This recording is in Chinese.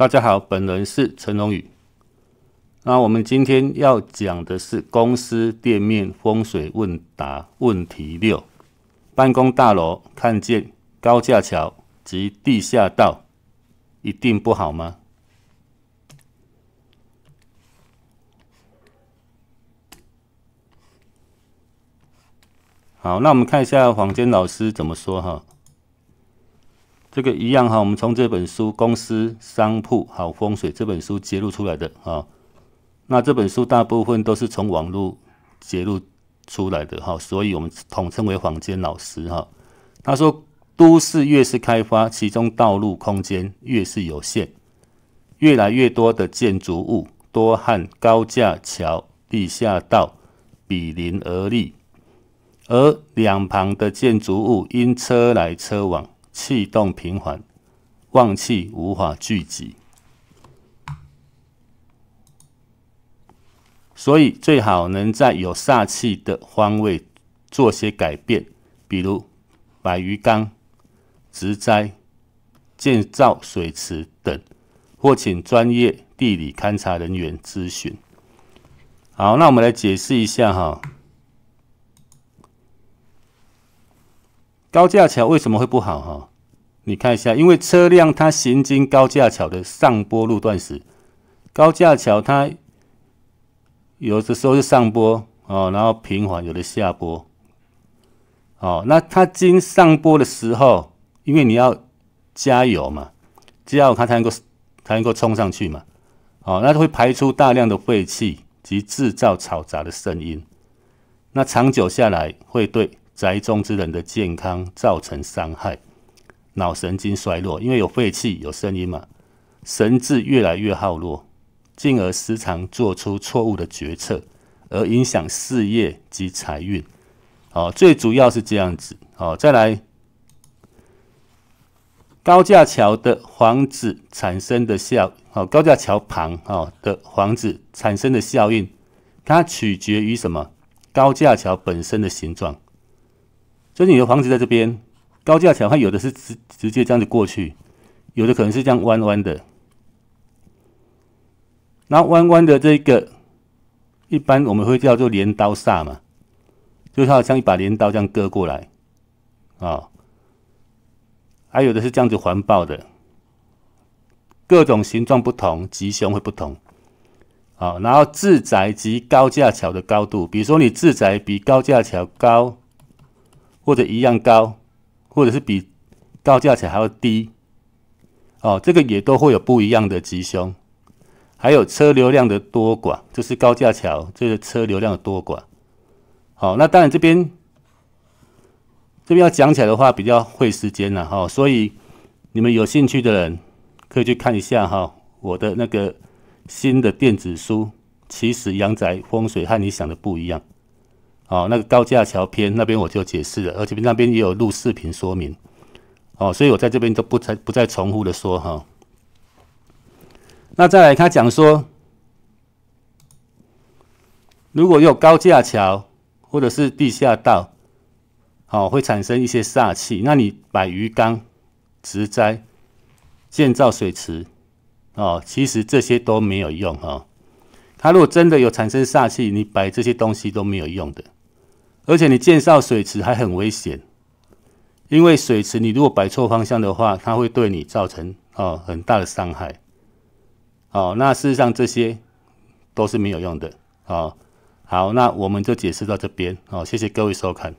大家好，本人是陈龙宇。那我们今天要讲的是公司店面风水问答问题六：办公大楼看见高架桥及地下道，一定不好吗？好，那我们看一下黄坚老师怎么说哈。这个一样哈，我们从这本书《公司商铺好风水》这本书揭露出来的啊。那这本书大部分都是从网络揭露出来的哈，所以我们统称为房间老师哈。他说：都市越是开发，其中道路空间越是有限，越来越多的建筑物多和高架桥、地下道比邻而立，而两旁的建筑物因车来车往。气动平缓，旺气无法聚集，所以最好能在有煞气的方位做些改变，比如摆鱼缸、植栽、建造水池等，或请专业地理勘察人员咨询。好，那我们来解释一下哈。高架桥为什么会不好？哈，你看一下，因为车辆它行经高架桥的上坡路段时，高架桥它有的时候是上坡哦，然后平缓，有的下坡。哦，那它经上坡的时候，因为你要加油嘛，加油它才能够，才能够冲上去嘛。哦，那会排出大量的废气及制造嘈杂的声音。那长久下来会对。宅中之人的健康造成伤害，脑神经衰弱，因为有废气、有声音嘛，神智越来越耗弱，进而时常做出错误的决策，而影响事业及财运。好，最主要是这样子。好，再来，高架桥的房子产生的效，哦，高架桥旁哦的房子产生的效应，它取决于什么？高架桥本身的形状。所以的房子在这边，高架桥，它有的是直直接这样子过去，有的可能是这样弯弯的。那弯弯的这个，一般我们会叫做镰刀煞嘛，就是好像一把镰刀这样割过来，啊，还有的是这样子环抱的，各种形状不同，吉凶会不同。好，然后自宅及高架桥的高度，比如说你自宅比高架桥高。或者一样高，或者是比高架桥还要低，哦，这个也都会有不一样的吉凶，还有车流量的多寡，就是高架桥，这是车流量的多寡。好，那当然这边这边要讲起来的话，比较费时间了哈，所以你们有兴趣的人可以去看一下哈，我的那个新的电子书，其实阳宅风水和你想的不一样。哦，那个高架桥篇那边我就解释了，而且那边也有录视频说明。哦，所以我在这边都不再不再重复的说哈。那再来他讲说，如果有高架桥或者是地下道，哦，会产生一些煞气。那你摆鱼缸、植栽、建造水池，哦，其实这些都没有用哈。它如果真的有产生煞气，你摆这些东西都没有用的。而且你建造水池还很危险，因为水池你如果摆错方向的话，它会对你造成哦很大的伤害。哦，那事实上这些都是没有用的哦，好，那我们就解释到这边哦，谢谢各位收看。